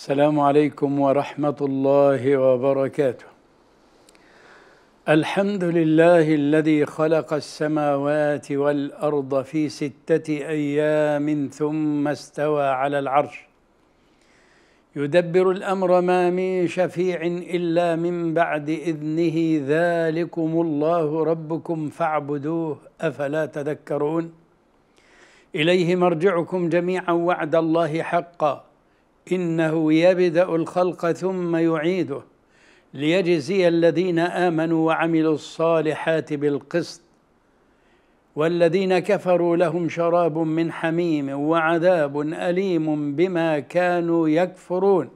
السلام عليكم ورحمة الله وبركاته الحمد لله الذي خلق السماوات والأرض في ستة أيام ثم استوى على العرش يدبر الأمر ما من شفيع إلا من بعد إذنه ذلكم الله ربكم فاعبدوه أفلا تذكرون إليه مرجعكم جميعا وعد الله حقاً انه يبدا الخلق ثم يعيده ليجزي الذين امنوا وعملوا الصالحات بالقسط والذين كفروا لهم شراب من حميم وعذاب اليم بما كانوا يكفرون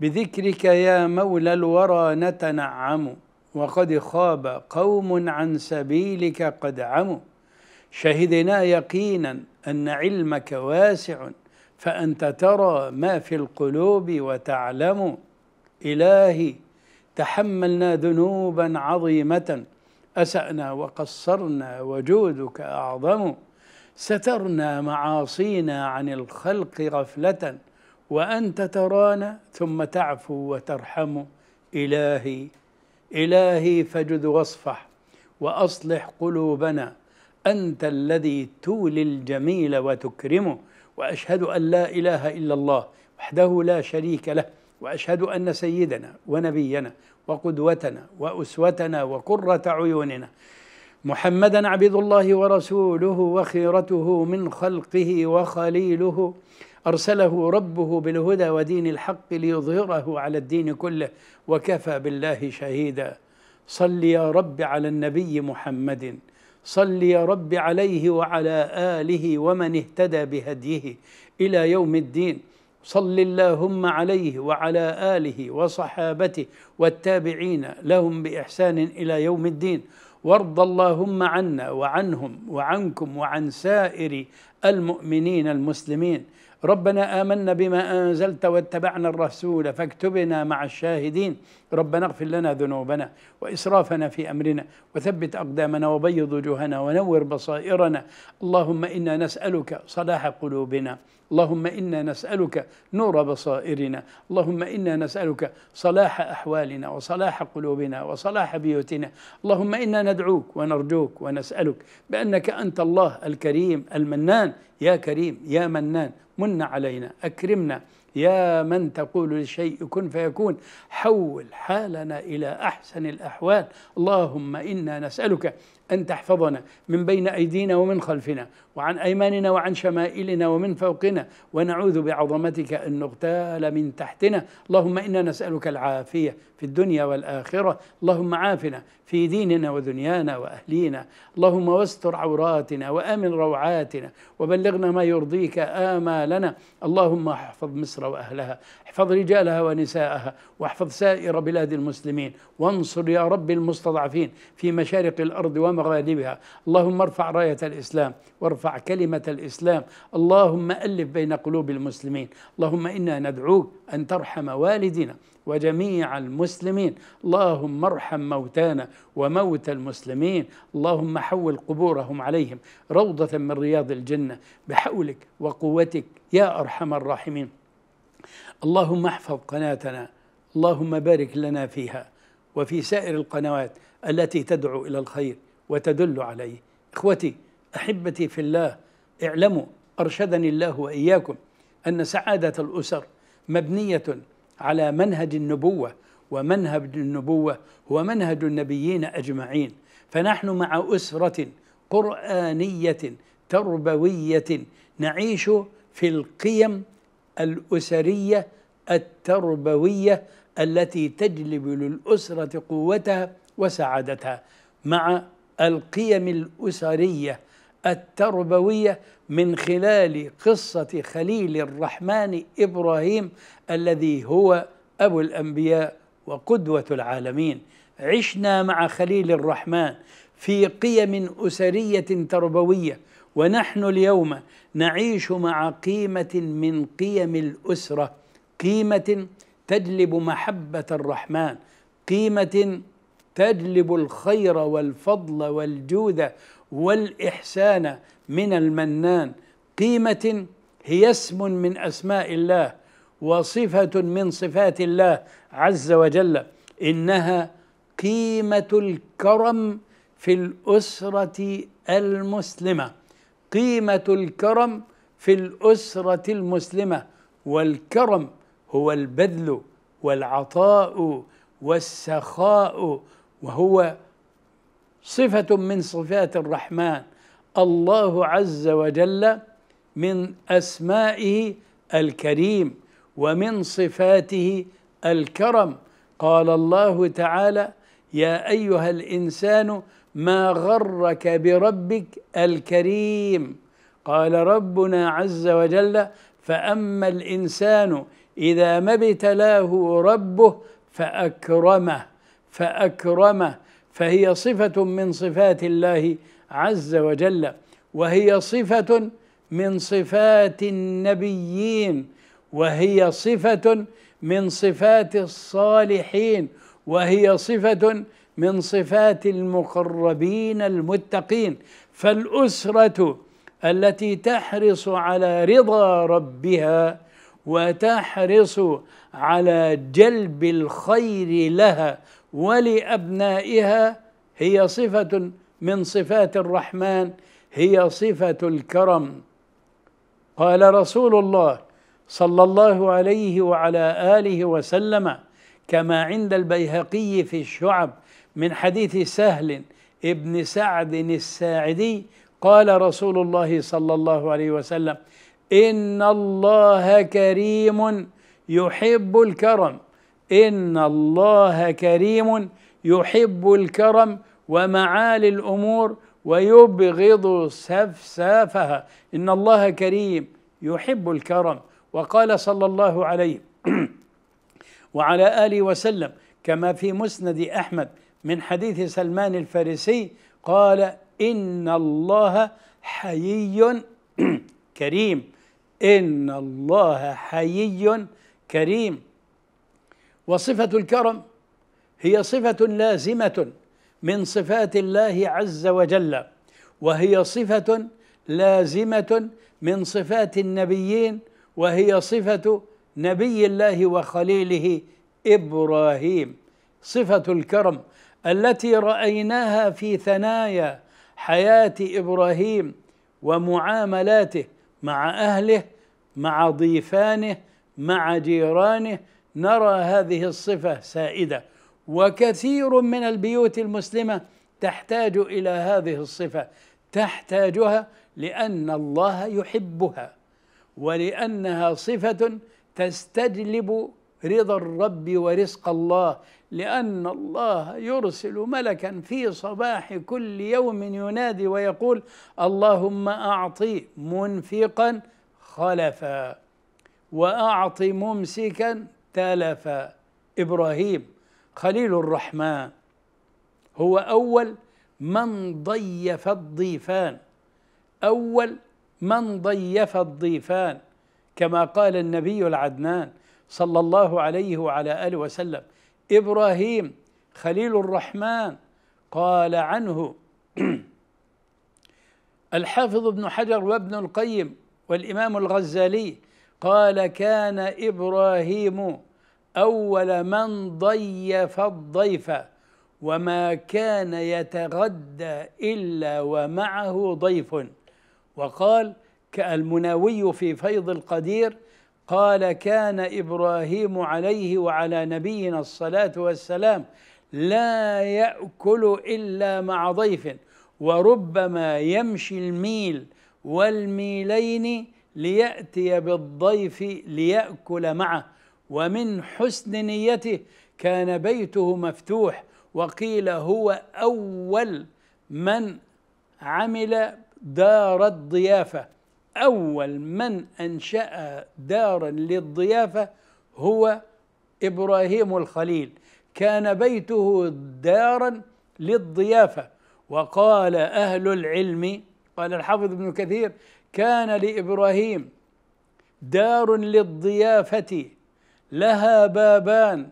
بذكرك يا مولى الورى نتنعم وقد خاب قوم عن سبيلك قد عموا شهدنا يقينا ان علمك واسع فأنت ترى ما في القلوب وتعلم إلهي تحملنا ذنوبا عظيمة أسأنا وقصرنا وجودك أعظم سترنا معاصينا عن الخلق غفلة وأنت ترانا ثم تعفو وترحم إلهي إلهي فجد واصفح وأصلح قلوبنا أنت الذي تولي الجميل وتكرمه واشهد ان لا اله الا الله وحده لا شريك له واشهد ان سيدنا ونبينا وقدوتنا واسوتنا وقره عيوننا محمدا عبد الله ورسوله وخيرته من خلقه وخليله ارسله ربه بالهدى ودين الحق ليظهره على الدين كله وكفى بالله شهيدا صل يا رب على النبي محمد صل يا رب عليه وعلى آله ومن اهتدى بهديه إلى يوم الدين صل اللهم عليه وعلى آله وصحابته والتابعين لهم بإحسان إلى يوم الدين وارض اللهم عنا وعنهم وعنكم وعن سائر المؤمنين المسلمين ربنا آمنا بما أنزلت واتبعنا الرسول فاكتبنا مع الشاهدين ربنا اغفر لنا ذنوبنا وإسرافنا في أمرنا وثبت أقدامنا وبيض وجوهنا ونور بصائرنا اللهم إنا نسألك صلاح قلوبنا اللهم انا نسالك نور بصائرنا، اللهم انا نسالك صلاح احوالنا وصلاح قلوبنا وصلاح بيوتنا، اللهم انا ندعوك ونرجوك ونسالك بانك انت الله الكريم المنان، يا كريم يا منان، من علينا، اكرمنا يا من تقول للشيء كن فيكون، حول حالنا الى احسن الاحوال، اللهم انا نسالك ان تحفظنا من بين ايدينا ومن خلفنا وعن أيماننا وعن شمائلنا ومن فوقنا ونعوذ بعظمتك أن نغتال من تحتنا اللهم إنا نسألك العافية في الدنيا والآخرة اللهم عافنا في ديننا ودنيانا وأهلينا اللهم واستر عوراتنا وأمن روعاتنا وبلغنا ما يرضيك آمالنا اللهم احفظ مصر وأهلها احفظ رجالها ونساءها واحفظ سائر بلاد المسلمين وانصر يا رب المستضعفين في مشارق الأرض ومغاربها اللهم ارفع راية الإسلام وارفع كلمة الإسلام اللهم ألف بين قلوب المسلمين اللهم إنا ندعوك أن ترحم والدينا وجميع المسلمين اللهم ارحم موتانا وموتى المسلمين اللهم حول قبورهم عليهم روضة من رياض الجنة بحولك وقوتك يا أرحم الراحمين اللهم احفظ قناتنا اللهم بارك لنا فيها وفي سائر القنوات التي تدعو إلى الخير وتدل عليه إخوتي احبتي في الله اعلموا ارشدني الله واياكم ان سعاده الاسر مبنيه على منهج النبوه ومنهج النبوه هو منهج النبيين اجمعين فنحن مع اسره قرانيه تربويه نعيش في القيم الاسريه التربويه التي تجلب للاسره قوتها وسعادتها مع القيم الاسريه التربويه من خلال قصه خليل الرحمن ابراهيم الذي هو ابو الانبياء وقدوه العالمين عشنا مع خليل الرحمن في قيم اسريه تربويه ونحن اليوم نعيش مع قيمه من قيم الاسره قيمه تجلب محبه الرحمن قيمه تجلب الخير والفضل والجود والإحسان من المنان قيمة هي اسم من أسماء الله وصفة من صفات الله عز وجل إنها قيمة الكرم في الأسرة المسلمة قيمة الكرم في الأسرة المسلمة والكرم هو البذل والعطاء والسخاء وهو صفة من صفات الرحمن الله عز وجل من أسمائه الكريم ومن صفاته الكرم قال الله تعالى يا أيها الإنسان ما غرك بربك الكريم قال ربنا عز وجل فأما الإنسان إذا ما ابتلاه ربه فأكرمه فأكرمه فهي صفة من صفات الله عز وجل وهي صفة من صفات النبيين وهي صفة من صفات الصالحين وهي صفة من صفات المقربين المتقين فالأسرة التي تحرص على رضا ربها وتحرص على جلب الخير لها ولابنائها هي صفه من صفات الرحمن هي صفه الكرم قال رسول الله صلى الله عليه وعلى اله وسلم كما عند البيهقي في الشعب من حديث سهل ابن سعد الساعدي قال رسول الله صلى الله عليه وسلم ان الله كريم يحب الكرم إن الله كريم يحب الكرم ومعالي الأمور ويبغض سفسافها إن الله كريم يحب الكرم وقال صلى الله عليه وعلى آله وسلم كما في مسند أحمد من حديث سلمان الفارسي قال إن الله حيي كريم إن الله حيي كريم وصفة الكرم هي صفة لازمة من صفات الله عز وجل وهي صفة لازمة من صفات النبيين وهي صفة نبي الله وخليله إبراهيم صفة الكرم التي رأيناها في ثنايا حياة إبراهيم ومعاملاته مع أهله مع ضيفانه مع جيرانه نرى هذه الصفة سائدة وكثير من البيوت المسلمة تحتاج إلى هذه الصفة تحتاجها لأن الله يحبها ولأنها صفة تستجلب رضا الرب ورزق الله لأن الله يرسل ملكا في صباح كل يوم ينادي ويقول اللهم أعطي منفقا خلفا وأعط ممسكا اختلف ابراهيم خليل الرحمن هو اول من ضيف الضيفان اول من ضيف الضيفان كما قال النبي العدنان صلى الله عليه وعلى اله وسلم ابراهيم خليل الرحمن قال عنه الحافظ ابن حجر وابن القيم والامام الغزالي قال كان إبراهيم أول من ضيف الضيف وما كان يتغدى إلا ومعه ضيف وقال كالمناوي في فيض القدير قال كان إبراهيم عليه وعلى نبينا الصلاة والسلام لا يأكل إلا مع ضيف وربما يمشي الميل والميلين ليأتي بالضيف ليأكل معه ومن حسن نيته كان بيته مفتوح وقيل هو أول من عمل دار الضيافة أول من أنشأ دارا للضيافة هو إبراهيم الخليل كان بيته دارا للضيافة وقال أهل العلم قال الحافظ ابن كثير كان لابراهيم دار للضيافه لها بابان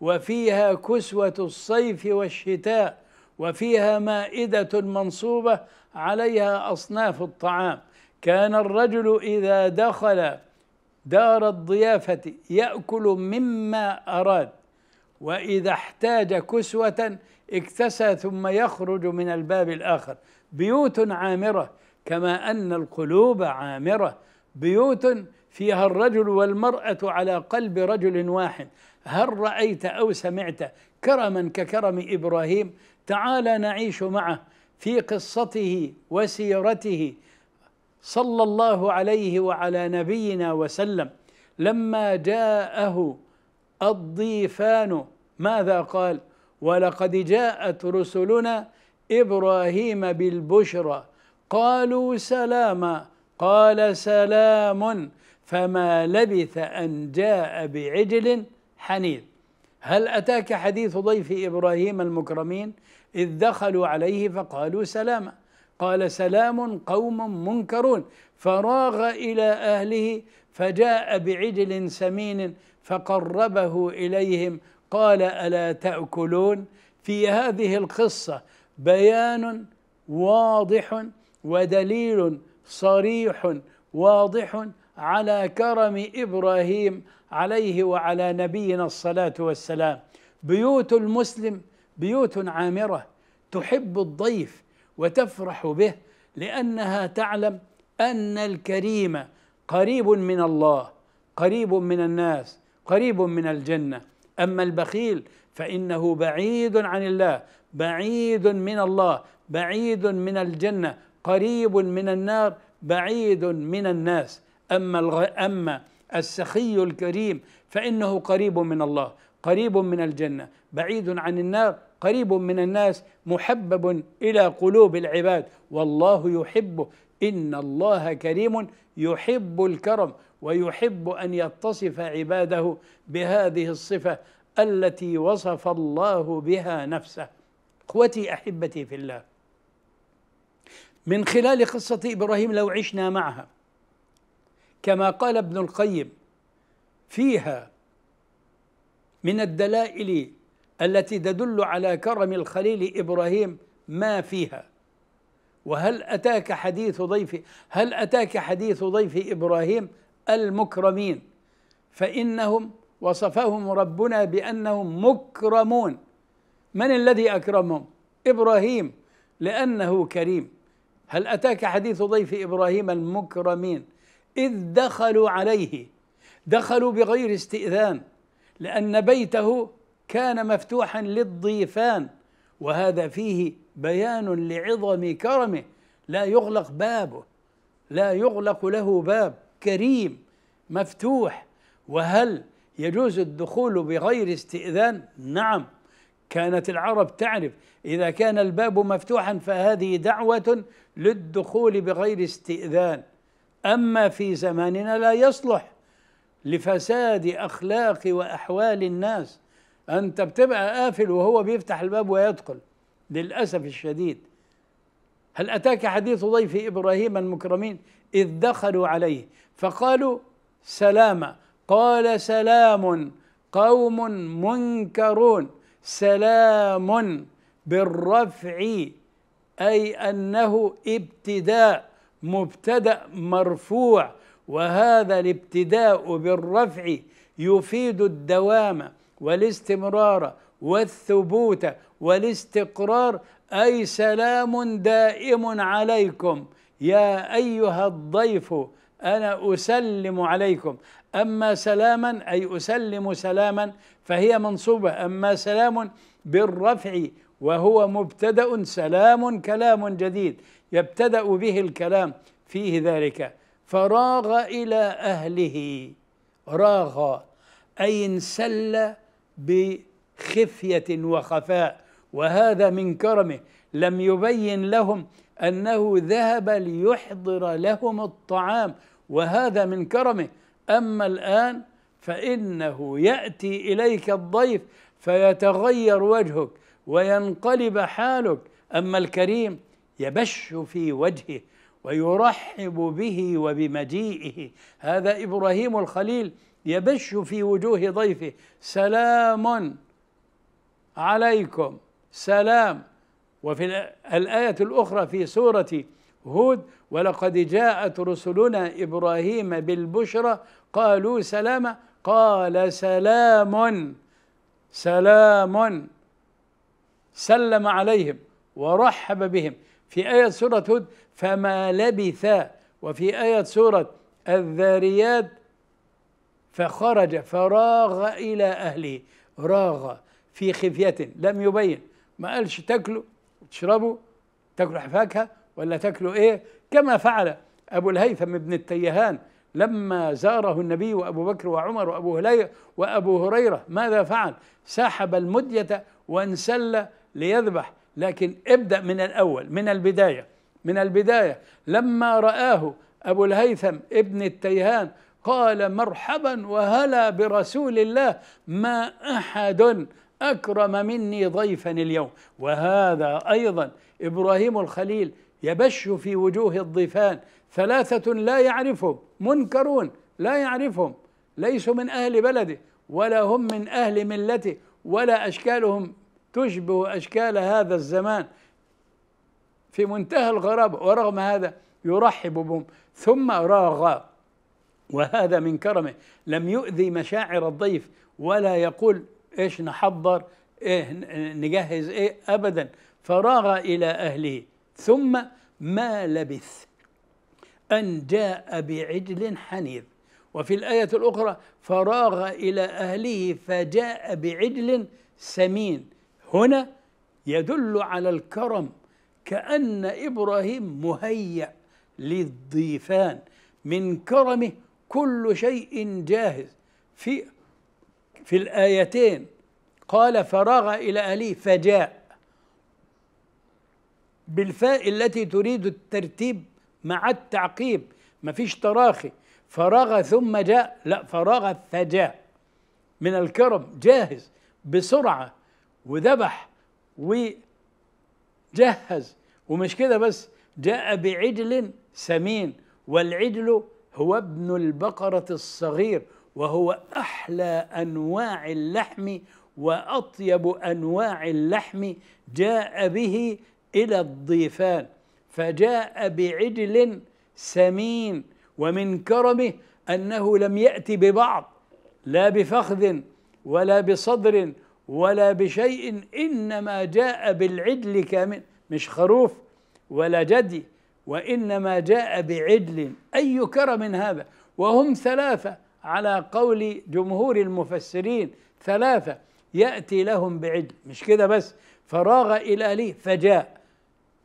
وفيها كسوه الصيف والشتاء وفيها مائده منصوبه عليها اصناف الطعام كان الرجل اذا دخل دار الضيافه ياكل مما اراد واذا احتاج كسوه اكتسى ثم يخرج من الباب الاخر بيوت عامره كما أن القلوب عامرة بيوت فيها الرجل والمرأة على قلب رجل واحد هل رأيت أو سمعت كرما ككرم إبراهيم تعالى نعيش معه في قصته وسيرته صلى الله عليه وعلى نبينا وسلم لما جاءه الضيفان ماذا قال ولقد جاءت رسلنا ابراهيم بالبشرى قالوا سلاما قال سلام فما لبث أن جاء بعجل حنيذ هل أتاك حديث ضيف إبراهيم المكرمين إذ دخلوا عليه فقالوا سلاما قال سلام قوم منكرون فراغ إلى أهله فجاء بعجل سمين فقربه إليهم قال ألا تأكلون في هذه القصة بيان واضح ودليل صريح واضح على كرم ابراهيم عليه وعلى نبينا الصلاه والسلام بيوت المسلم بيوت عامره تحب الضيف وتفرح به لانها تعلم ان الكريم قريب من الله قريب من الناس قريب من الجنه اما البخيل فانه بعيد عن الله بعيد من الله بعيد من الجنه قريب من النار بعيد من الناس أما الغ... أما السخي الكريم فإنه قريب من الله قريب من الجنة بعيد عن النار قريب من الناس محبب إلى قلوب العباد والله يحبه إن الله كريم يحب الكرم ويحب أن يتصف عباده بهذه الصفة التي وصف الله بها نفسه اخوتي احبتي في الله من خلال قصة إبراهيم لو عشنا معها كما قال ابن القيم فيها من الدلائل التي تدل على كرم الخليل إبراهيم ما فيها وهل أتاك حديث ضيف هل أتاك حديث ضيف إبراهيم المكرمين فإنهم وصفهم ربنا بأنهم مكرمون من الذي أكرمهم إبراهيم لأنه كريم هل أتاك حديث ضيف إبراهيم المكرمين إذ دخلوا عليه دخلوا بغير استئذان لأن بيته كان مفتوحا للضيفان وهذا فيه بيان لعظم كرمه لا يغلق بابه لا يغلق له باب كريم مفتوح وهل يجوز الدخول بغير استئذان نعم كانت العرب تعرف إذا كان الباب مفتوحا فهذه دعوة للدخول بغير استئذان أما في زماننا لا يصلح لفساد أخلاق وأحوال الناس أنت بتبقى قافل وهو بيفتح الباب ويدخل للأسف الشديد هل أتاك حديث ضيف إبراهيم المكرمين إذ دخلوا عليه فقالوا سلاما قال سلام قوم منكرون سلام بالرفع أي أنه ابتداء مبتدأ مرفوع وهذا الابتداء بالرفع يفيد الدوام والاستمرار والثبوت والاستقرار أي سلام دائم عليكم يا أيها الضيف أنا أسلم عليكم أما سلاما أي أسلم سلاما فهي منصوبة أما سلام بالرفع وهو مبتدأ سلام كلام جديد يبتدأ به الكلام فيه ذلك فراغ إلى أهله راغ أي انسل بخفية وخفاء وهذا من كرمه لم يبين لهم أنه ذهب ليحضر لهم الطعام وهذا من كرمه أما الآن فإنه يأتي إليك الضيف فيتغير وجهك وينقلب حالك أما الكريم يبش في وجهه ويرحب به وبمجيئه هذا إبراهيم الخليل يبش في وجوه ضيفه سلام عليكم سلام وفي الآية الأخرى في سورة هود ولقد جاءت رسلنا ابراهيم بالبشرى قالوا سلاما قال سلام سلام سلم عليهم ورحب بهم في آية سورة هود فما لبث وفي آية سورة الذاريات فخرج فراغ إلى أهله راغ في خفية لم يبين ما قالش تاكلوا تشربوا تاكلوا فاكهة ولا تاكلوا إيه كما فعل أبو الهيثم بن التيهان لما زاره النبي وأبو بكر وعمر وأبو, وأبو هريرة ماذا فعل سحب المدية وانسل ليذبح لكن ابدأ من الأول من البداية من البداية لما رآه أبو الهيثم ابن التيهان قال مرحبا وهلا برسول الله ما أحد أكرم مني ضيفا اليوم وهذا أيضا إبراهيم الخليل يبش في وجوه الضيفان ثلاثة لا يعرفهم منكرون لا يعرفهم ليسوا من أهل بلده ولا هم من أهل ملته ولا أشكالهم تشبه أشكال هذا الزمان في منتهى الغرابة ورغم هذا يرحب بهم ثم راغ وهذا من كرمه لم يؤذي مشاعر الضيف ولا يقول ايش نحضر ايه نجهز ايه ابدا فراغ الى اهله ثم ما لبث أن جاء بعجل حنيذ وفي الآية الأخرى فراغ إلى أهله فجاء بعجل سمين هنا يدل على الكرم كأن إبراهيم مهيأ للضيفان من كرمه كل شيء جاهز في في الآيتين قال فراغ إلى أهله فجاء بالفاء التي تريد الترتيب مع التعقيب مفيش تراخي فرغ ثم جاء لا فرغ فجاء من الكرم جاهز بسرعة وذبح وجهز ومش كده بس جاء بعجل سمين والعجل هو ابن البقرة الصغير وهو أحلى أنواع اللحم وأطيب أنواع اللحم جاء به إلى الضيفان فجاء بعجل سمين ومن كرمه أنه لم يأتي ببعض لا بفخذ ولا بصدر ولا بشيء إنما جاء بالعجل كامل مش خروف ولا جدي وإنما جاء بعجل أي كرم هذا وهم ثلاثة على قول جمهور المفسرين ثلاثة يأتي لهم بعجل مش كده بس فراغ إلى لي فجاء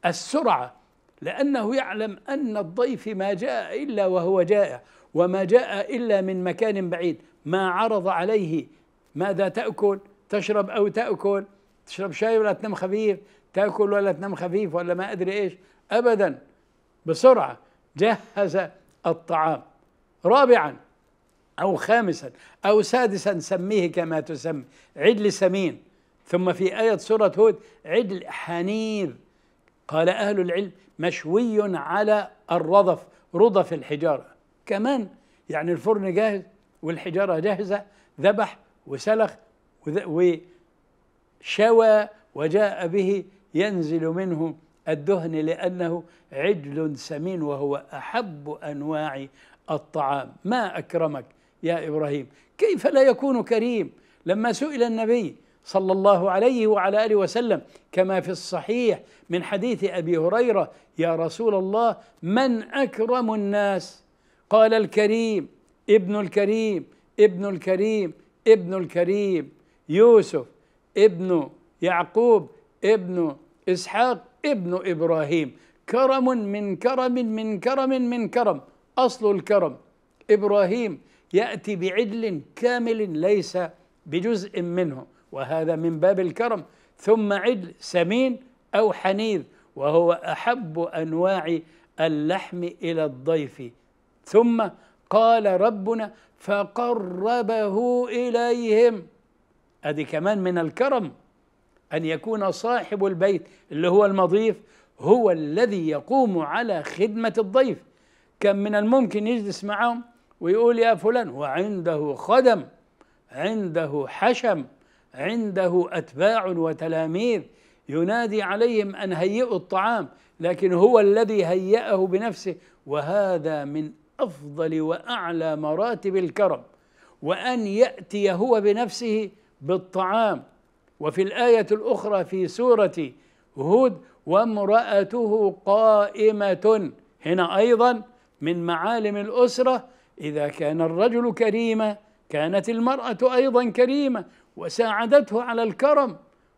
السرعة لأنه يعلم أن الضيف ما جاء إلا وهو جائع وما جاء إلا من مكان بعيد ما عرض عليه ماذا تأكل تشرب أو تأكل تشرب شاي ولا تنام خفيف تأكل ولا تنام خفيف ولا ما أدري إيش أبدا بسرعة جهز الطعام رابعا أو خامسا أو سادسا سميه كما تسمي عدل سمين ثم في آية سورة هود عدل حنيذ قال أهل العلم مشوي على الرضف رضف الحجارة كمان يعني الفرن جاهز والحجارة جاهزة ذبح وسلخ وشوى وجاء به ينزل منه الدهن لأنه عجل سمين وهو أحب أنواع الطعام ما أكرمك يا إبراهيم كيف لا يكون كريم لما سئل النبي صلى الله عليه وعلى اله وسلم كما في الصحيح من حديث ابي هريره يا رسول الله من اكرم الناس قال الكريم ابن الكريم ابن الكريم ابن الكريم يوسف ابن يعقوب ابن اسحاق ابن ابراهيم كرم من كرم من كرم من كرم اصل الكرم ابراهيم ياتي بعدل كامل ليس بجزء منه وهذا من باب الكرم ثم عدل سمين أو حنيذ وهو أحب أنواع اللحم إلى الضيف ثم قال ربنا فقربه إليهم هذه كمان من الكرم أن يكون صاحب البيت اللي هو المضيف هو الذي يقوم على خدمة الضيف كان من الممكن يجلس معهم ويقول يا فلان وعنده خدم عنده حشم عنده أتباع وتلاميذ ينادي عليهم أن هيئوا الطعام لكن هو الذي هيأه بنفسه وهذا من أفضل وأعلى مراتب الكرم وأن يأتي هو بنفسه بالطعام وفي الآية الأخرى في سورة هود وامرأته قائمة هنا أيضا من معالم الأسرة إذا كان الرجل كريما كانت المرأة أيضا كريمة وساعدته على الكرم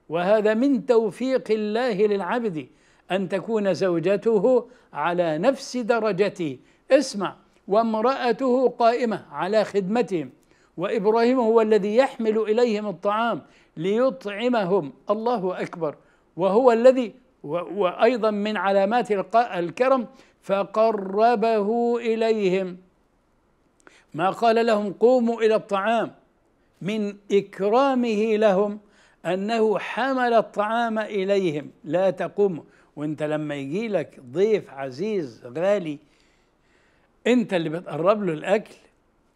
وهذا من توفيق الله للعبد أن تكون زوجته على نفس درجته اسمع وامرأته قائمة على خدمتهم وإبراهيم هو الذي يحمل إليهم الطعام ليطعمهم الله أكبر وهو الذي وأيضا من علامات الكرم فقربه إليهم ما قال لهم قوموا إلى الطعام من إكرامه لهم أنه حمل الطعام إليهم لا تقوم وانت لما يجي لك ضيف عزيز غالي انت اللي بتقرب له الأكل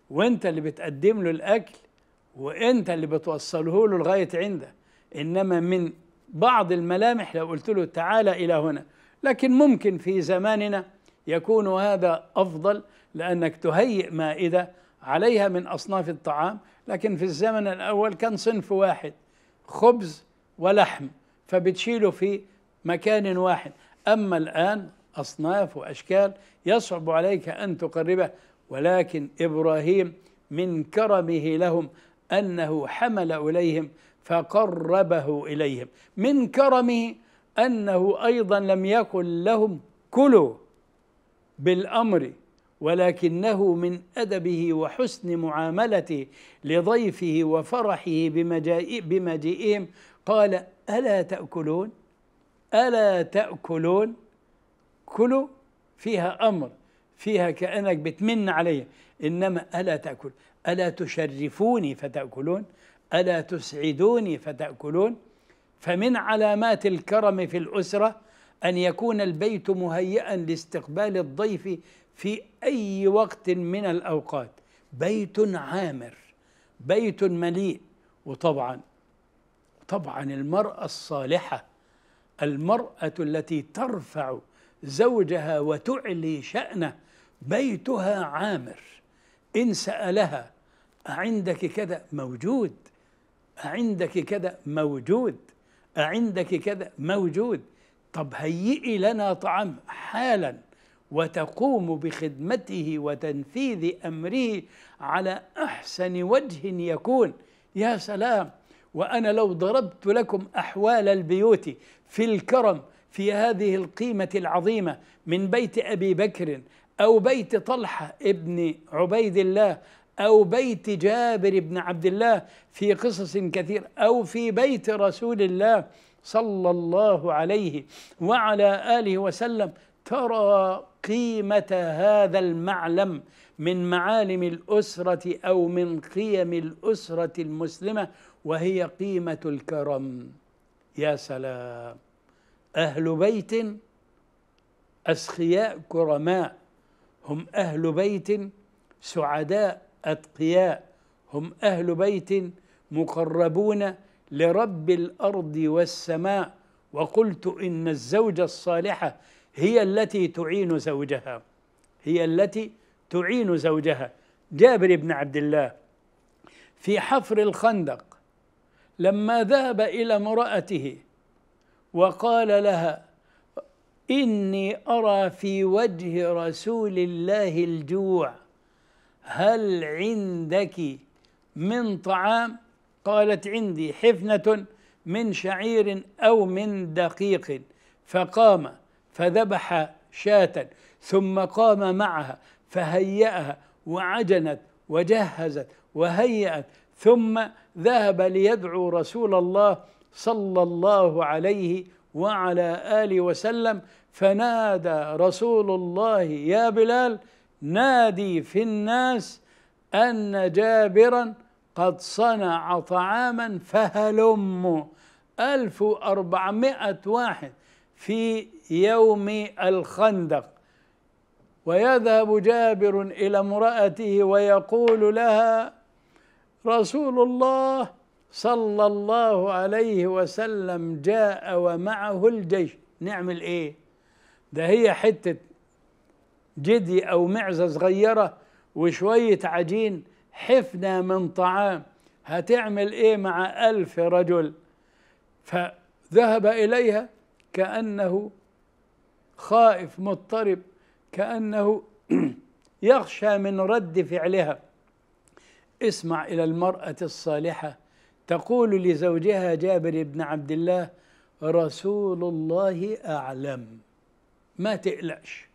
وانت اللي بتقدم له الأكل وانت اللي بتوصله له لغاية عنده إنما من بعض الملامح لو قلت له تعالى إلى هنا لكن ممكن في زماننا يكون هذا أفضل لأنك تهيئ مائدة عليها من أصناف الطعام لكن في الزمن الأول كان صنف واحد خبز ولحم فبتشيله في مكان واحد أما الآن أصناف وأشكال يصعب عليك أن تقربه ولكن إبراهيم من كرمه لهم أنه حمل إليهم فقربه إليهم من كرمه أنه أيضا لم يقل لهم كلوا بالأمر ولكنه من أدبه وحسن معاملته لضيفه وفرحه بمجيئهم قال ألا تأكلون ألا تأكلون كلوا فيها أمر فيها كأنك بتمن علي إنما ألا تأكل ألا تشرفوني فتأكلون ألا تسعدوني فتأكلون فمن علامات الكرم في الأسرة أن يكون البيت مهيئا لاستقبال الضيف في أي وقت من الأوقات بيت عامر بيت مليء وطبعا طبعا المرأة الصالحة المرأة التي ترفع زوجها وتعلي شأنه بيتها عامر إن سألها أعندك كذا موجود أعندك كذا موجود أعندك كذا موجود طب هيئي لنا طعام حالا وتقوم بخدمته وتنفيذ امره على احسن وجه يكون يا سلام وانا لو ضربت لكم احوال البيوت في الكرم في هذه القيمه العظيمه من بيت ابي بكر او بيت طلحه ابن عبيد الله او بيت جابر بن عبد الله في قصص كثير او في بيت رسول الله صلى الله عليه وعلى اله وسلم ترى قيمة هذا المعلم من معالم الأسرة أو من قيم الأسرة المسلمة وهي قيمة الكرم يا سلام أهل بيت أسخياء كرماء هم أهل بيت سعداء أتقياء هم أهل بيت مقربون لرب الأرض والسماء وقلت إن الزوجة الصالحة هي التي تعين زوجها هي التي تعين زوجها جابر بن عبد الله في حفر الخندق لما ذهب الى امراته وقال لها اني ارى في وجه رسول الله الجوع هل عندك من طعام قالت عندي حفنه من شعير او من دقيق فقام فذبح شاة ثم قام معها فهيأها وعجنت وجهزت وهيأت ثم ذهب ليدعو رسول الله صلى الله عليه وعلى آله وسلم فنادى رسول الله يا بلال نادي في الناس أن جابرا قد صنع طعاما فهلموا 1400 واحد في يوم الخندق ويذهب جابر الى امراته ويقول لها رسول الله صلى الله عليه وسلم جاء ومعه الجيش نعمل ايه ده هي حته جدي او معزه صغيره وشويه عجين حفنه من طعام هتعمل ايه مع الف رجل فذهب اليها كانه خائف مضطرب كأنه يخشى من رد فعلها اسمع إلى المرأة الصالحة تقول لزوجها جابر بن عبد الله رسول الله أعلم ما تقلقش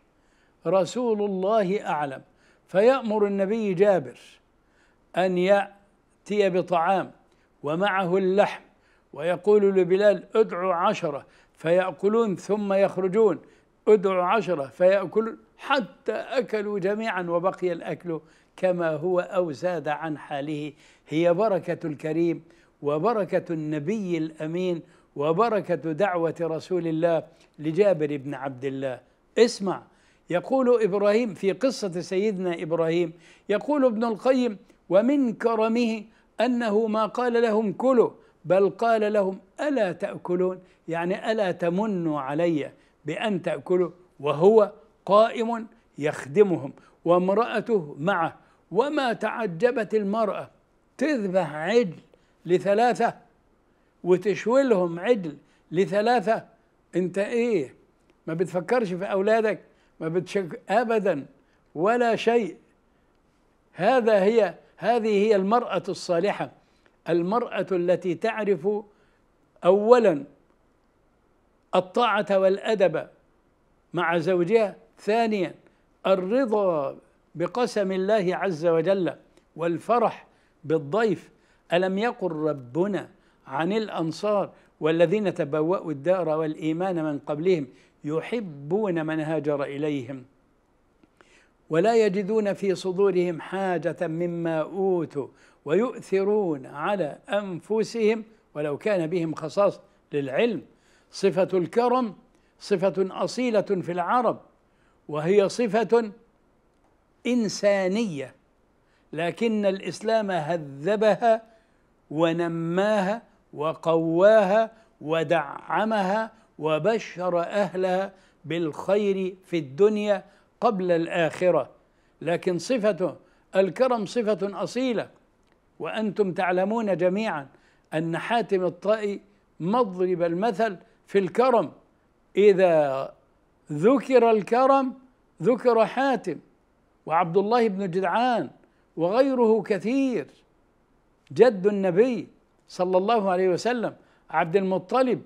رسول الله أعلم فيأمر النبي جابر أن يأتي بطعام ومعه اللحم ويقول لبلال ادعوا عشرة فيأكلون ثم يخرجون ادعوا عشرة فيأكل حتى أكلوا جميعا وبقي الأكل كما هو أو زاد عن حاله هي بركة الكريم وبركة النبي الأمين وبركة دعوة رسول الله لجابر بن عبد الله اسمع يقول إبراهيم في قصة سيدنا إبراهيم يقول ابن القيم ومن كرمه أنه ما قال لهم كلوا بل قال لهم ألا تأكلون يعني ألا تمنوا عليّ بأن تأكله وهو قائم يخدمهم وامرأته معه وما تعجبت المرأة تذبح عجل لثلاثة وتشوي لهم عجل لثلاثة انت ايه ما بتفكرش في أولادك ما بتشك أبدا ولا شيء هذا هي هذه هي المرأة الصالحة المرأة التي تعرف أولا الطاعة والأدب مع زوجها ثانيا الرضا بقسم الله عز وجل والفرح بالضيف ألم يقل ربنا عن الأنصار والذين تبوأوا الدار والإيمان من قبلهم يحبون من هاجر إليهم ولا يجدون في صدورهم حاجة مما أوتوا ويؤثرون على أنفسهم ولو كان بهم خصاص للعلم صفة الكرم صفة أصيلة في العرب وهي صفة إنسانية لكن الإسلام هذبها ونماها وقواها ودعمها وبشر أهلها بالخير في الدنيا قبل الآخرة لكن صفة الكرم صفة أصيلة وأنتم تعلمون جميعا أن حاتم الطائي مضرب المثل في الكرم إذا ذكر الكرم ذكر حاتم وعبد الله بن جدعان وغيره كثير جد النبي صلى الله عليه وسلم عبد المطلب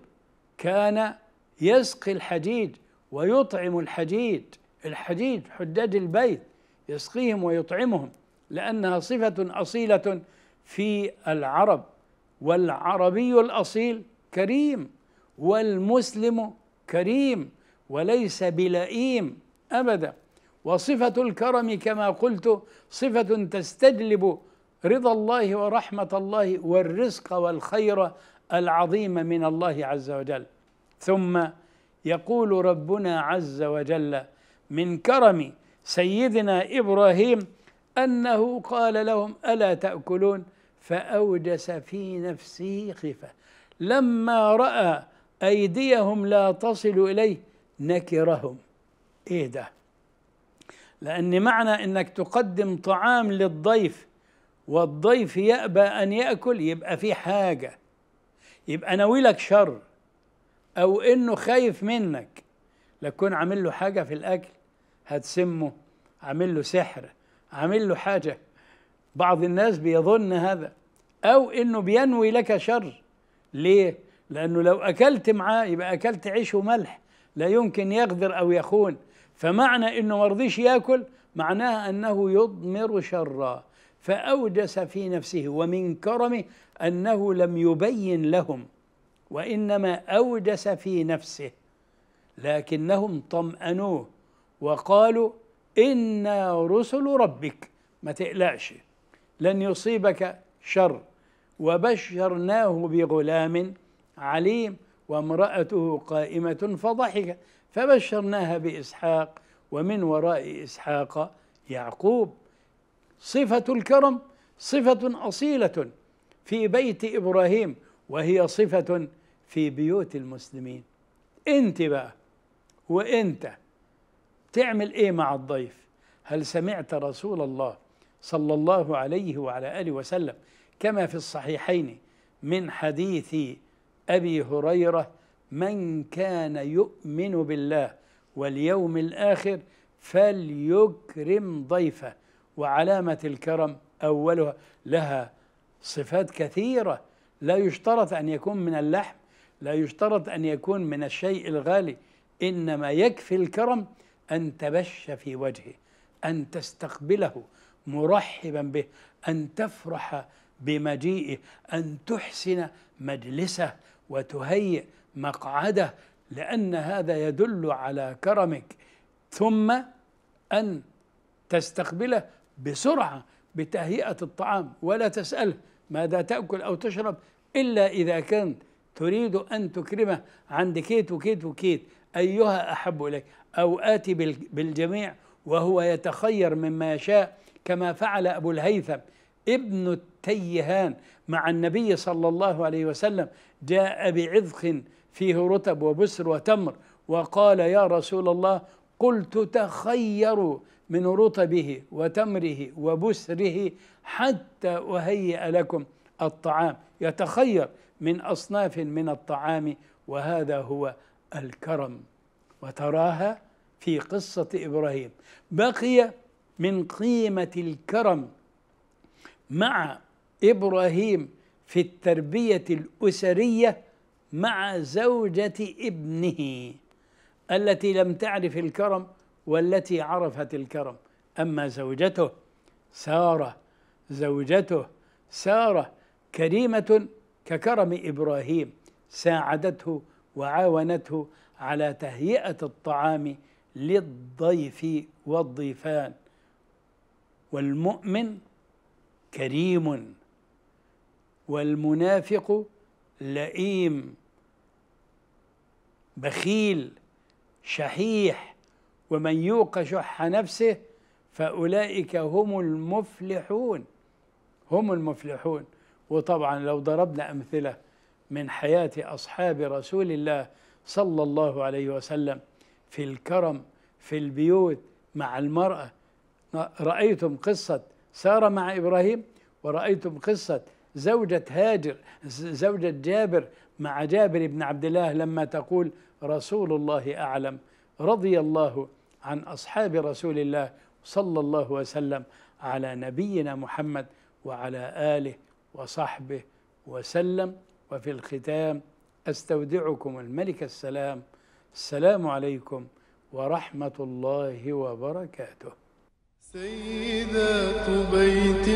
كان يسقي الحجيج ويطعم الحجيج الحجيج حجاج البيت يسقيهم ويطعمهم لأنها صفة أصيلة في العرب والعربي الأصيل كريم والمسلم كريم وليس بلئيم أبدا وصفة الكرم كما قلت صفة تستجلب رضا الله ورحمة الله والرزق والخير العظيم من الله عز وجل ثم يقول ربنا عز وجل من كرم سيدنا إبراهيم أنه قال لهم ألا تأكلون فأوجس في نفسه خفة لما رأى أيديهم لا تصل إليه نكرهم إيه ده لأن معنى أنك تقدم طعام للضيف والضيف يأبى أن يأكل يبقى في حاجة يبقى ناويلك شر أو إنه خايف منك لكون عامل له حاجة في الأكل هتسمه عامل له سحر عامل له حاجة بعض الناس بيظن هذا أو إنه بينوي لك شر ليه؟ لأنه لو أكلت معاه يبقى أكلت عيش وملح لا يمكن يغدر أو يخون فمعنى أنه ما رضيش يأكل معناها أنه يضمر شرا فأوجس في نفسه ومن كرمه أنه لم يبين لهم وإنما أوجس في نفسه لكنهم طمأنوه وقالوا إنا رسل ربك ما تقلقش لن يصيبك شر وبشرناه بغلام عليم وامرأته قائمة فضحك فبشرناها بإسحاق ومن وراء إسحاق يعقوب صفة الكرم صفة أصيلة في بيت إبراهيم وهي صفة في بيوت المسلمين أنت بقى وأنت تعمل إيه مع الضيف هل سمعت رسول الله صلى الله عليه وعلى آله وسلم كما في الصحيحين من حديث أبي هريرة من كان يؤمن بالله واليوم الآخر فليكرم ضيفه وعلامة الكرم أولها لها صفات كثيرة لا يشترط أن يكون من اللحم لا يشترط أن يكون من الشيء الغالي إنما يكفي الكرم أن تبش في وجهه أن تستقبله مرحبا به أن تفرح بمجيئه أن تحسن مجلسه وتهيئ مقعده لأن هذا يدل على كرمك ثم أن تستقبله بسرعة بتهيئة الطعام ولا تسأله ماذا تأكل أو تشرب إلا إذا كنت تريد أن تكرمه عند كيت وكيت وكيت أيها أحب إليك أو آتي بالجميع وهو يتخير مما يشاء كما فعل أبو الهيثم ابن التيهان مع النبي صلى الله عليه وسلم جاء بعذق فيه رتب وبسر وتمر وقال يا رسول الله قلت تخيروا من رطبه وتمره وبسره حتى أهيئ لكم الطعام يتخير من أصناف من الطعام وهذا هو الكرم وتراها في قصة إبراهيم بقي من قيمة الكرم مع ابراهيم في التربيه الاسريه مع زوجه ابنه التي لم تعرف الكرم والتي عرفت الكرم اما زوجته ساره زوجته ساره كريمه ككرم ابراهيم ساعدته وعاونته على تهيئه الطعام للضيف والضيفان والمؤمن كريم والمنافق لئيم بخيل شحيح ومن يوق شح نفسه فأولئك هم المفلحون هم المفلحون وطبعا لو ضربنا أمثلة من حياة أصحاب رسول الله صلى الله عليه وسلم في الكرم في البيوت مع المرأة رأيتم قصة سار مع إبراهيم ورأيتم قصة زوجة هاجر زوجة جابر مع جابر بن عبد الله لما تقول رسول الله أعلم رضي الله عن أصحاب رسول الله صلى الله وسلم على نبينا محمد وعلى آله وصحبه وسلم وفي الختام أستودعكم الملك السلام السلام عليكم ورحمة الله وبركاته سيدات بيت